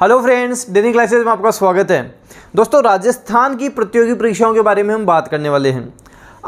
hello friends daily classes में आपका स्वागत है दोस्तों राजस्थान की प्रतियोगी परीक्षाओं के बारे में हम बात करने वाले हैं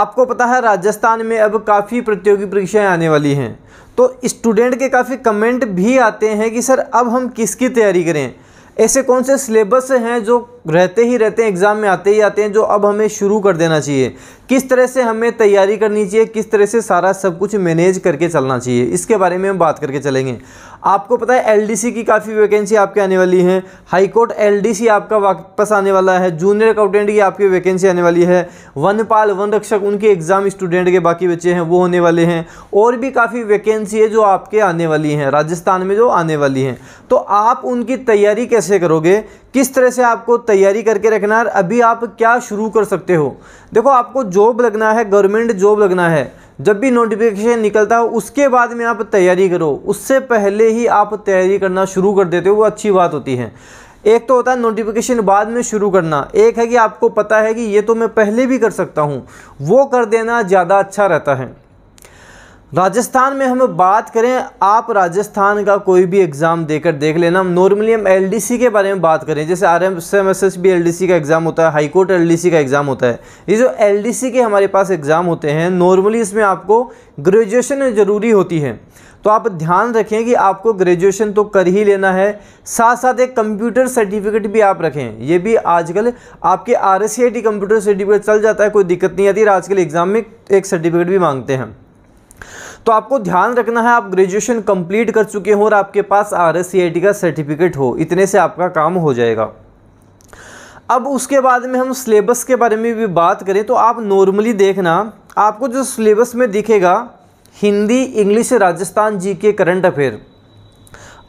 आपको पता है राजस्थान में अब काफ़ी प्रतियोगी परीक्षाएं आने वाली हैं तो स्टूडेंट के काफ़ी कमेंट भी आते हैं कि सर अब हम किसकी तैयारी करें ऐसे कौन से सिलेबस हैं जो रहते ही रहते हैं एग्ज़ाम में आते ही आते हैं जो अब हमें शुरू कर देना चाहिए किस तरह से हमें तैयारी करनी चाहिए किस तरह से सारा सब कुछ मैनेज करके चलना चाहिए इसके बारे में हम बात करके चलेंगे आपको पता है एलडीसी की काफ़ी वैकेंसी आपके आने वाली है हाई कोर्ट एलडीसी आपका वापस आने वाला है जूनियर अकाउंटेंट की आपकी वैकेंसी आने वाली है वनपाल वन रक्षक उनके एग्ज़ाम स्टूडेंट के बाकी बच्चे हैं वो होने वाले हैं और भी काफ़ी वैकेंसी है जो आपके आने वाली हैं राजस्थान में जो आने वाली हैं तो आप उनकी तैयारी कैसे करोगे किस तरह से आपको तैयारी करके रखना है अभी आप क्या शुरू कर सकते हो देखो आपको जॉब लगना है गवर्नमेंट जॉब लगना है जब भी नोटिफिकेशन निकलता है उसके बाद में आप तैयारी करो उससे पहले ही आप तैयारी करना शुरू कर देते हो वो अच्छी बात होती है एक तो होता है नोटिफिकेशन बाद में शुरू करना एक है कि आपको पता है कि ये तो मैं पहले भी कर सकता हूँ वो कर देना ज़्यादा अच्छा रहता है राजस्थान में हम बात करें आप राजस्थान का कोई भी एग्ज़ाम देकर देख लेना हम नॉर्मली हम एलडीसी के बारे में बात करें जैसे R M S S B L का एग्ज़ाम होता है हाईकोर्ट एलडीसी का एग्ज़ाम होता है ये जो एलडीसी के हमारे पास एग्ज़ाम होते हैं नॉर्मली इसमें आपको ग्रेजुएशन ज़रूरी होती है तो आप ध्यान रखें कि आपको ग्रेजुएशन तो कर ही लेना है साथ साथ एक कंप्यूटर सर्टिफिकेट भी आप रखें ये भी आजकल आपके आर कंप्यूटर सर्टिफिकेट चल जाता है कोई दिक्कत नहीं आती आजकल एग्ज़ाम में एक सर्टिफिकेट भी मांगते हैं तो आपको ध्यान रखना है आप ग्रेजुएशन कंप्लीट कर चुके हो और आपके पास आर का सर्टिफिकेट हो इतने से आपका काम हो जाएगा अब उसके बाद में हम सिलेबस के बारे में भी बात करें तो आप नॉर्मली देखना आपको जो सिलेबस में दिखेगा हिंदी इंग्लिश राजस्थान जी के करंट अफेयर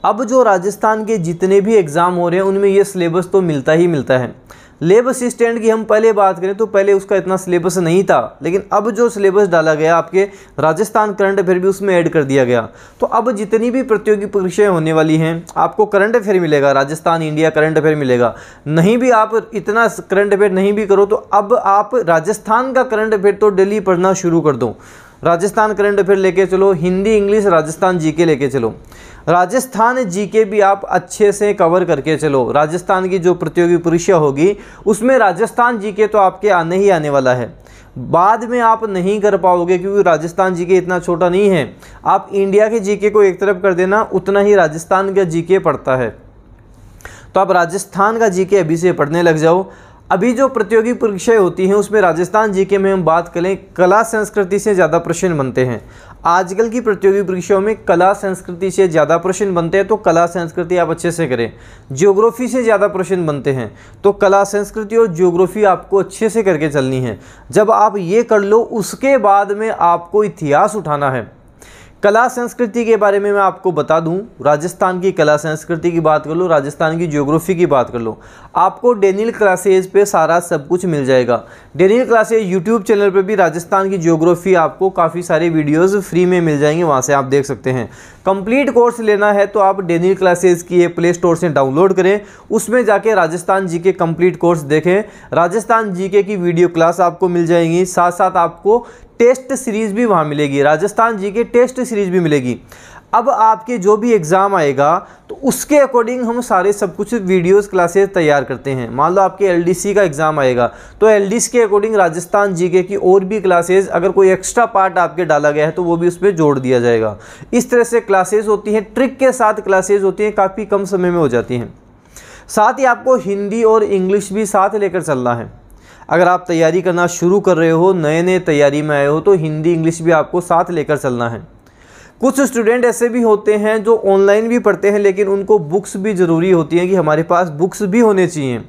अब जो राजस्थान के जितने भी एग्ज़ाम हो रहे हैं उनमें ये सिलेबस तो मिलता ही मिलता है लेब असिस्टेंट की हम पहले बात करें तो पहले उसका इतना सिलेबस नहीं था लेकिन अब जो सिलेबस डाला गया आपके राजस्थान करंट अफेयर भी उसमें ऐड कर दिया गया तो अब जितनी भी प्रतियोगी परीक्षाएं होने वाली हैं आपको करंट अफेयर मिलेगा राजस्थान इंडिया करंट अफेयर मिलेगा नहीं भी आप इतना करंट अफेयर नहीं भी करो तो अब आप राजस्थान का करंट अफेयर तो डेली पढ़ना शुरू कर दो राजस्थान करंट अफेयर लेके चलो हिंदी इंग्लिश राजस्थान जी के लेके चलो राजस्थान जी के भी आप अच्छे से कवर करके चलो राजस्थान की जो प्रतियोगी परीक्षा होगी उसमें राजस्थान जी के तो आपके आने ही आने वाला है बाद में आप नहीं कर पाओगे क्योंकि राजस्थान जी के इतना छोटा नहीं है आप इंडिया के जीके को एक तरफ कर देना उतना ही राजस्थान का जीके पड़ता है तो आप राजस्थान का जीके अभी से पढ़ने लग जाओ अभी जो प्रतियोगी परीक्षाएं होती हैं उसमें राजस्थान जीके में हम बात करें कला संस्कृति से ज़्यादा प्रश्न बनते हैं आजकल की प्रतियोगी परीक्षाओं में कला संस्कृति से ज़्यादा प्रश्न बनते हैं तो कला संस्कृति आप अच्छे से करें ज्योग्राफी से ज़्यादा प्रश्न बनते हैं तो कला संस्कृति और ज्योग्राफी आपको अच्छे से करके चलनी है जब आप ये कर लो उसके बाद में आपको इतिहास उठाना है कला संस्कृति के बारे में मैं आपको बता दूं राजस्थान की कला संस्कृति की बात कर लो राजस्थान की ज्योग्राफी की बात कर लो आपको डेनियल क्लासेज पे सारा सब कुछ मिल जाएगा डेनियल क्लासेज यूट्यूब चैनल पे भी राजस्थान की ज्योग्राफी आपको काफ़ी सारे वीडियोस फ्री में मिल जाएंगे वहाँ से आप देख सकते हैं कंप्लीट कोर्स लेना है तो आप डेनियल क्लासेस की ये प्ले स्टोर से डाउनलोड करें उसमें जाके राजस्थान जी के कंप्लीट कोर्स देखें राजस्थान जी के की वीडियो क्लास आपको मिल जाएंगी साथ साथ आपको टेस्ट सीरीज़ भी वहाँ मिलेगी राजस्थान जी के टेस्ट सीरीज़ भी मिलेगी अब आपके जो भी एग्ज़ाम आएगा तो उसके अकॉर्डिंग हम सारे सब कुछ वीडियोस क्लासेस तैयार करते हैं मान लो आपके एलडीसी का एग्ज़ाम आएगा तो एलडीसी के अकॉर्डिंग राजस्थान जीके की और भी क्लासेस अगर कोई एक्स्ट्रा पार्ट आपके डाला गया है तो वो भी उस पर जोड़ दिया जाएगा इस तरह से क्लासेज होती हैं ट्रिक के साथ क्लासेज होती हैं काफ़ी कम समय में हो जाती हैं साथ ही आपको हिंदी और इंग्लिश भी साथ लेकर चलना है अगर आप तैयारी करना शुरू कर रहे हो नए नए तैयारी में आए हो तो हिंदी इंग्लिश भी आपको साथ लेकर चलना है कुछ स्टूडेंट ऐसे भी होते हैं जो ऑनलाइन भी पढ़ते हैं लेकिन उनको बुक्स भी ज़रूरी होती हैं कि हमारे पास बुक्स भी होने चाहिए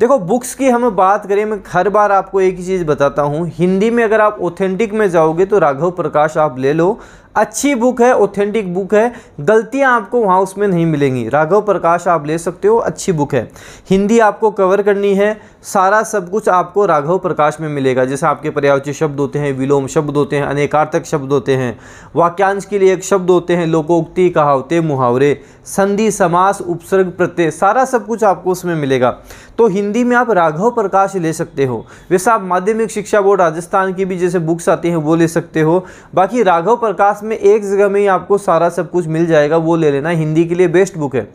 देखो बुक्स की हम बात करें मैं हर बार आपको एक ही चीज़ बताता हूँ हिंदी में अगर आप ऑथेंटिक में जाओगे तो राघव प्रकाश आप ले लो अच्छी बुक है ऑथेंटिक बुक है गलतियां आपको वहां उसमें नहीं मिलेंगी राघव प्रकाश आप ले सकते हो अच्छी बुक है हिंदी आपको कवर करनी है सारा सब कुछ आपको राघव प्रकाश में मिलेगा जैसे आपके पर्यावरण शब्द होते हैं विलोम शब्द होते हैं अनेकार्थक शब्द होते हैं वाक्यांश के लिए एक शब्द होते हैं लोकोक्ति कहावते मुहावरे संधि समास उपसर्ग प्रत्यय सारा सब कुछ आपको उसमें मिलेगा तो हिंदी में आप राघव प्रकाश ले सकते हो वैसे आप माध्यमिक शिक्षा बोर्ड राजस्थान की भी जैसे बुक्स आती हैं वो ले सकते हो बाकी राघव प्रकाश में में एक जगह में ही आपको सारा सब कुछ मिल जाएगा वो ले लेना हिंदी के लिए बेस्ट बुक है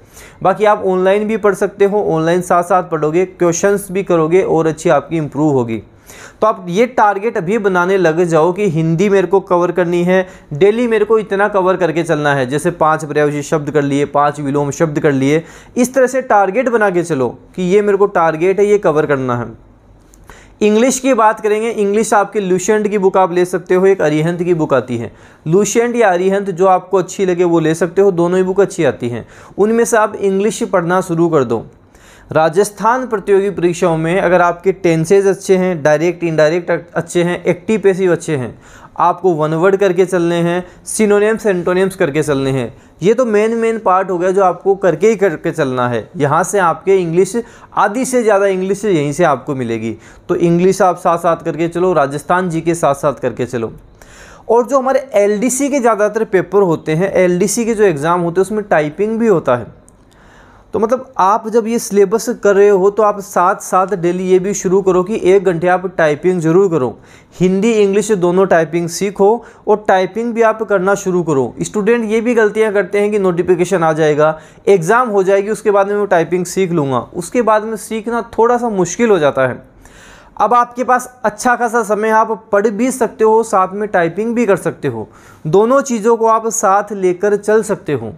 बाकी आप ऑनलाइन भी पढ़ सकते हो ऑनलाइन साथ साथ पढ़ोगे क्वेश्चंस भी करोगे और अच्छी आपकी इम्प्रूव होगी तो आप ये टारगेट अभी बनाने लग जाओ कि हिंदी मेरे को कवर करनी है डेली मेरे को इतना कवर करके चलना है जैसे पांच पर्यावशी शब्द कर लिए पांच विलोम शब्द कर लिए इस तरह से टारगेट बना के चलो कि ये मेरे को टारगेट है ये कवर करना है इंग्लिश की बात करेंगे इंग्लिश आपके लुशेंट की बुक आप ले सकते हो एक अरिहंत की बुक आती है लुशेंट या अरिहंत जो आपको अच्छी लगे वो ले सकते हो दोनों ही बुक अच्छी आती हैं उनमें से आप इंग्लिश पढ़ना शुरू कर दो राजस्थान प्रतियोगी परीक्षाओं में अगर आपके टेंसेज अच्छे हैं डायरेक्ट इनडायरेक्ट अच्छे हैं एक्टिव पेसिव अच्छे हैं आपको वन वर्ड करके चलने हैं सिनोनियम्स एंटोनियम्स करके चलने हैं ये तो मेन मेन पार्ट हो गया जो आपको करके ही करके चलना है यहाँ से आपके इंग्लिश आधी से ज़्यादा इंग्लिश यहीं से आपको मिलेगी तो इंग्लिश आप साथ साथ करके चलो राजस्थान जी के साथ साथ करके चलो और जो हमारे एल के ज़्यादातर पेपर होते हैं एल के जो एग्ज़ाम होते हैं उसमें टाइपिंग भी होता है तो मतलब आप जब ये सिलेबस कर रहे हो तो आप साथ साथ डेली ये भी शुरू करो कि एक घंटे आप टाइपिंग ज़रूर करो हिंदी इंग्लिश दोनों टाइपिंग सीखो और टाइपिंग भी आप करना शुरू करो स्टूडेंट ये भी गलतियां करते हैं कि नोटिफिकेशन आ जाएगा एग्ज़ाम हो जाएगी उसके बाद में मैं टाइपिंग सीख लूँगा उसके बाद में सीखना थोड़ा सा मुश्किल हो जाता है अब आपके पास अच्छा खासा समय आप पढ़ भी सकते हो साथ में टाइपिंग भी कर सकते हो दोनों चीज़ों को आप साथ लेकर चल सकते हो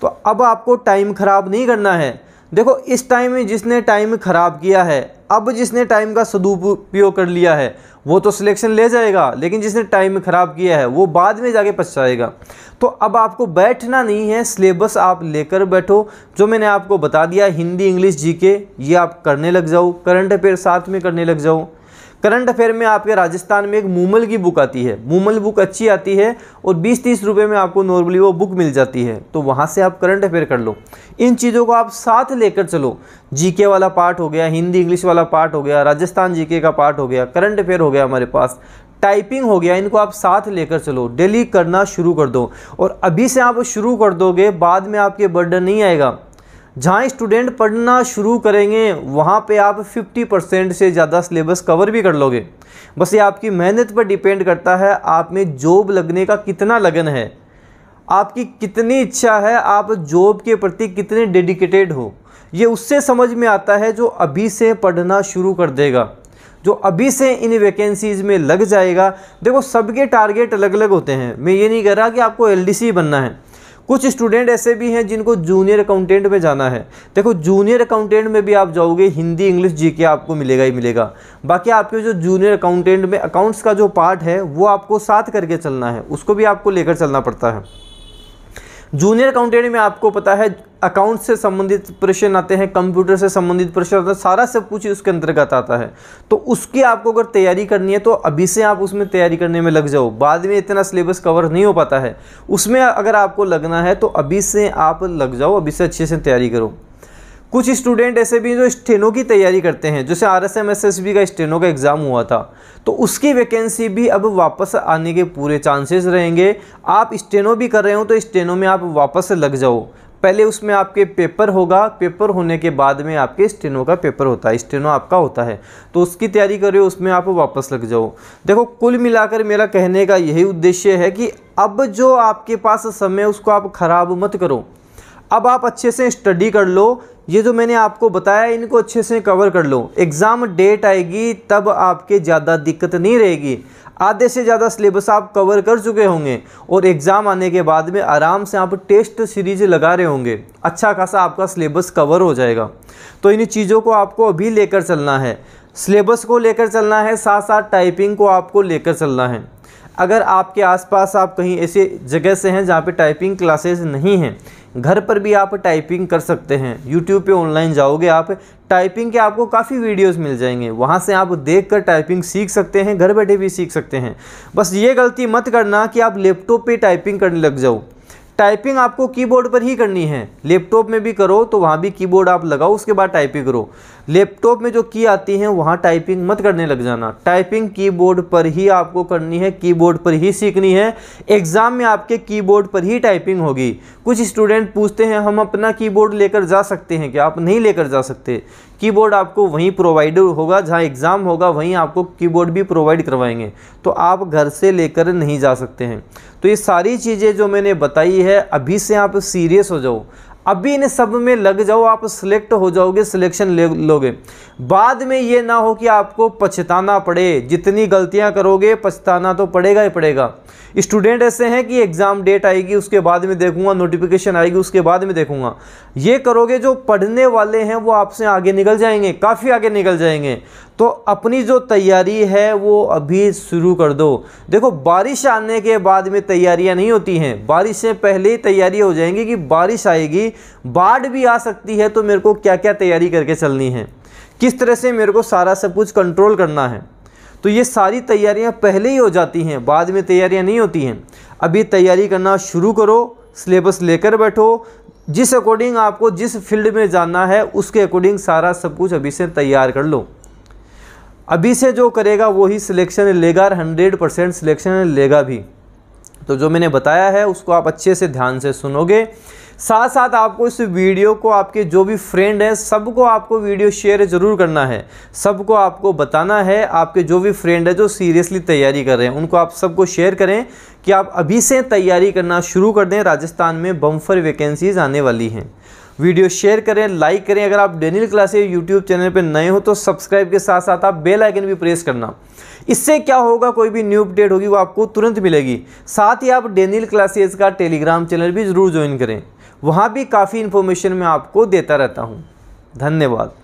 तो अब आपको टाइम ख़राब नहीं करना है देखो इस टाइम में जिसने टाइम ख़राब किया है अब जिसने टाइम का सदुपयोग कर लिया है वो तो सिलेक्शन ले जाएगा लेकिन जिसने टाइम ख़राब किया है वो बाद में जाके पछताएगा तो अब आपको बैठना नहीं है सिलेबस आप लेकर बैठो जो मैंने आपको बता दिया हिंदी इंग्लिश जीके ये आप करने लग जाओ करंट अफेयर साथ में करने लग जाओ करंट अफेयर में आपके राजस्थान में एक मूमल की बुक आती है मूमल बुक अच्छी आती है और बीस तीस रुपये में आपको नॉर्मली वो बुक मिल जाती है तो वहाँ से आप करंट अफेयर कर लो इन चीज़ों को आप साथ लेकर चलो जीके वाला पार्ट हो गया हिंदी इंग्लिश वाला पार्ट हो गया राजस्थान जीके का पार्ट हो गया करंट अफेयर हो गया हमारे पास टाइपिंग हो गया इनको आप साथ लेकर चलो डेली करना शुरू कर दो और अभी से आप शुरू कर दोगे बाद में आपके बर्डन नहीं आएगा जहाँ स्टूडेंट पढ़ना शुरू करेंगे वहाँ पे आप 50 परसेंट से ज़्यादा सिलेबस कवर भी कर लोगे बस ये आपकी मेहनत पर डिपेंड करता है आप में जॉब लगने का कितना लगन है आपकी कितनी इच्छा है आप जॉब के प्रति कितने डेडिकेटेड हो ये उससे समझ में आता है जो अभी से पढ़ना शुरू कर देगा जो अभी से इन वैकेंसीज़ में लग जाएगा देखो सबके टारगेट अलग अलग होते हैं मैं ये नहीं कह रहा कि आपको एलडीसी बनना है कुछ स्टूडेंट ऐसे भी हैं जिनको जूनियर अकाउंटेंट में जाना है देखो जूनियर अकाउंटेंट में भी आप जाओगे हिंदी इंग्लिश जी के आपको मिलेगा ही मिलेगा बाकी आपके जो जूनियर अकाउंटेंट में अकाउंट्स का जो पार्ट है वो आपको साथ करके चलना है उसको भी आपको लेकर चलना पड़ता है जूनियर अकाउंटेंट में आपको पता है अकाउंट से संबंधित प्रश्न आते हैं कंप्यूटर से संबंधित प्रश्न आते हैं सारा सब कुछ उसके अंतर्गत आता है तो उसकी आपको अगर तैयारी करनी है तो अभी से आप उसमें तैयारी करने में लग जाओ बाद में इतना सिलेबस कवर नहीं हो पाता है उसमें अगर आपको लगना है तो अभी से आप लग जाओ अभी से अच्छे से तैयारी करो कुछ स्टूडेंट ऐसे भी जो स्टेनो की तैयारी करते हैं जैसे R S M S S B का स्टेनो का एग्ज़ाम हुआ था तो उसकी वैकेंसी भी अब वापस आने के पूरे चांसेस रहेंगे आप स्टेनो भी कर रहे हो तो स्टेनो में आप वापस लग जाओ पहले उसमें आपके पेपर होगा पेपर होने के बाद में आपके स्टेनो का पेपर होता है स्टेनो आपका होता है तो उसकी तैयारी कर रहे हो उसमें आप वापस लग जाओ देखो कुल मिलाकर मेरा कहने का यही उद्देश्य है कि अब जो आपके पास समय उसको आप ख़राब मत करो अब आप अच्छे से स्टडी कर लो ये जो तो मैंने आपको बताया इनको अच्छे से कवर कर लो एग्ज़ाम डेट आएगी तब आपके ज़्यादा दिक्कत नहीं रहेगी आधे से ज़्यादा सिलेबस आप कवर कर चुके होंगे और एग्ज़ाम आने के बाद में आराम से आप टेस्ट सीरीज लगा रहे होंगे अच्छा खासा आपका सिलेबस कवर हो जाएगा तो इन चीज़ों को आपको अभी लेकर चलना है सिलेबस को लेकर चलना है साथ साथ टाइपिंग को आपको लेकर चलना है अगर आपके आसपास आप कहीं ऐसे जगह से हैं जहाँ पे टाइपिंग क्लासेस नहीं हैं घर पर भी आप टाइपिंग कर सकते हैं यूट्यूब पे ऑनलाइन जाओगे आप टाइपिंग के आपको काफ़ी वीडियोस मिल जाएंगे वहाँ से आप देखकर टाइपिंग सीख सकते हैं घर बैठे भी सीख सकते हैं बस ये गलती मत करना कि आप लैपटॉप पे टाइपिंग करने लग जाओ टाइपिंग आपको कीबोर्ड पर ही करनी है लैपटॉप में भी करो तो वहाँ भी कीबोर्ड आप लगाओ उसके बाद टाइपिंग करो लैपटॉप में जो की आती है वहाँ टाइपिंग मत करने लग जाना टाइपिंग कीबोर्ड पर ही आपको करनी है कीबोर्ड पर ही सीखनी है एग्ज़ाम में आपके कीबोर्ड पर ही टाइपिंग होगी कुछ स्टूडेंट पूछते हैं हम अपना कीबोर्ड लेकर जा सकते हैं क्या आप नहीं लेकर जा सकते कीबोर्ड आपको वहीं प्रोवाइड होगा जहाँ एग्ज़ाम होगा वहीं आपको कीबोर्ड भी प्रोवाइड करवाएंगे तो आप घर से लेकर नहीं जा सकते हैं तो ये सारी चीज़ें जो मैंने बताई है अभी से आप सीरियस हो जाओ अभी इन सब में लग जाओ आप सिलेक्ट हो जाओगे सिलेक्शन ले लोगे बाद में ये ना हो कि आपको पछताना पड़े जितनी गलतियां करोगे पछताना तो पड़ेगा ही पड़ेगा स्टूडेंट ऐसे हैं कि एग्ज़ाम डेट आएगी उसके बाद में देखूंगा नोटिफिकेशन आएगी उसके बाद में देखूंगा ये करोगे जो पढ़ने वाले हैं वो आपसे आगे निकल जाएंगे काफ़ी आगे निकल जाएंगे तो अपनी जो तैयारी है वो अभी शुरू कर दो देखो बारिश आने के बाद में तैयारियां नहीं होती हैं बारिश से पहले ही तैयारी हो जाएंगी कि बारिश आएगी बाढ़ भी आ सकती है तो मेरे को क्या क्या तैयारी करके चलनी है किस तरह से मेरे को सारा सब कुछ कंट्रोल करना है तो ये सारी तैयारियां पहले ही हो जाती हैं बाद में तैयारियां नहीं होती हैं अभी तैयारी करना शुरू करो सिलेबस लेकर बैठो जिस अकॉर्डिंग आपको जिस फील्ड में जाना है उसके अकॉर्डिंग सारा सब कुछ अभी से तैयार कर लो अभी से जो करेगा वही सिलेक्शन लेगा और हंड्रेड परसेंट सिलेक्शन लेगा भी तो जो मैंने बताया है उसको आप अच्छे से ध्यान से सुनोगे साथ साथ आपको इस वीडियो को आपके जो भी फ्रेंड हैं सबको आपको वीडियो शेयर ज़रूर करना है सबको आपको बताना है आपके जो भी फ्रेंड है जो सीरियसली तैयारी कर रहे हैं उनको आप सबको शेयर करें कि आप अभी से तैयारी करना शुरू कर दें राजस्थान में बम्फर वैकेंसीज़ आने वाली हैं वीडियो शेयर करें लाइक करें अगर आप डेनियल क्लासे यूट्यूब चैनल पर नए हो तो सब्सक्राइब के साथ साथ आप बेल आइकन भी प्रेस करना इससे क्या होगा कोई भी न्यू अपडेट होगी वो आपको तुरंत मिलेगी साथ ही आप डेनियल क्लासेज का टेलीग्राम चैनल भी ज़रूर ज्वाइन करें वहाँ भी काफ़ी इन्फॉर्मेशन मैं आपको देता रहता हूँ धन्यवाद